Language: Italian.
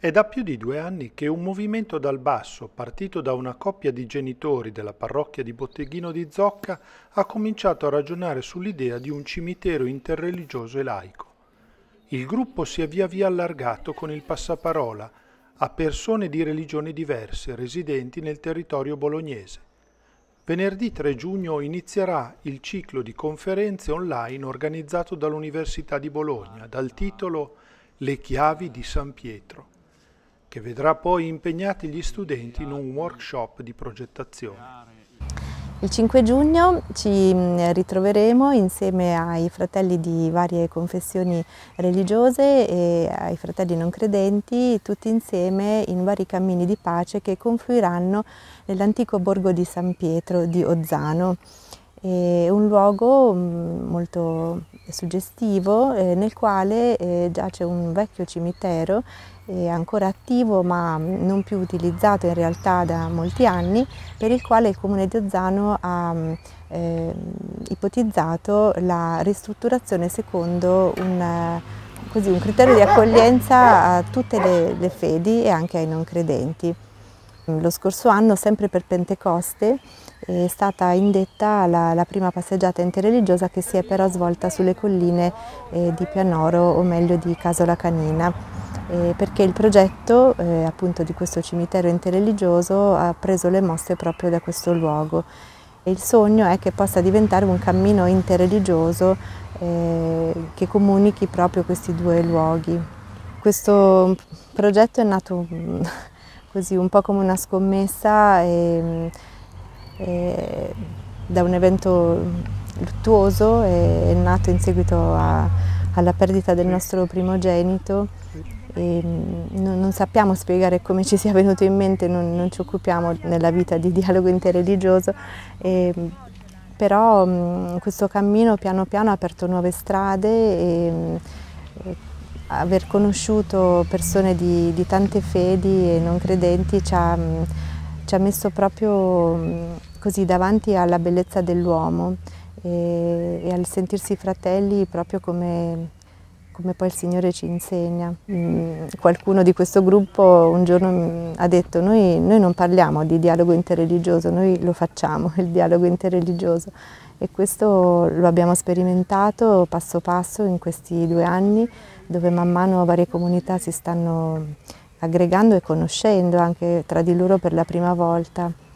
È da più di due anni che un movimento dal basso, partito da una coppia di genitori della parrocchia di Botteghino di Zocca, ha cominciato a ragionare sull'idea di un cimitero interreligioso e laico. Il gruppo si è via via allargato con il passaparola a persone di religioni diverse residenti nel territorio bolognese. Venerdì 3 giugno inizierà il ciclo di conferenze online organizzato dall'Università di Bologna dal titolo Le chiavi di San Pietro che vedrà poi impegnati gli studenti in un workshop di progettazione. Il 5 giugno ci mm, ritroveremo insieme ai fratelli di varie confessioni religiose e ai fratelli non credenti, tutti insieme in vari cammini di pace che confluiranno nell'antico borgo di San Pietro di Ozzano. È un luogo mm, molto suggestivo eh, nel quale eh, giace un vecchio cimitero eh, ancora attivo ma mm, non più utilizzato in realtà da molti anni per il quale il comune di Ozzano ha mm, eh, ipotizzato la ristrutturazione secondo un, eh, così, un criterio di accoglienza a tutte le, le fedi e anche ai non credenti. Mm, lo scorso anno, sempre per Pentecoste, è stata indetta la, la prima passeggiata interreligiosa che si è però svolta sulle colline eh, di Pianoro, o meglio di Casola Canina. Eh, perché il progetto eh, appunto di questo cimitero interreligioso ha preso le mosse proprio da questo luogo. E il sogno è che possa diventare un cammino interreligioso eh, che comunichi proprio questi due luoghi. Questo progetto è nato mm, così un po' come una scommessa e, e da un evento luttuoso è nato in seguito a, alla perdita del nostro primogenito e mm, non, sappiamo spiegare come ci sia venuto in mente, non, non ci occupiamo nella vita di dialogo interreligioso, e, mm, però mm, questo cammino piano piano ha aperto nuove strade e, e aver conosciuto persone di, di, tante fedi e non credenti ci ha, mm, ci ha messo proprio mm, così davanti alla bellezza dell'uomo e, e, al sentirsi fratelli proprio come, come poi il Signore ci insegna. Mm, qualcuno di questo gruppo un giorno ha detto noi, noi non parliamo di dialogo interreligioso, noi lo facciamo, il dialogo interreligioso e questo lo abbiamo sperimentato passo passo in questi due anni dove man mano varie comunità si stanno aggregando e conoscendo anche tra di loro per la prima volta.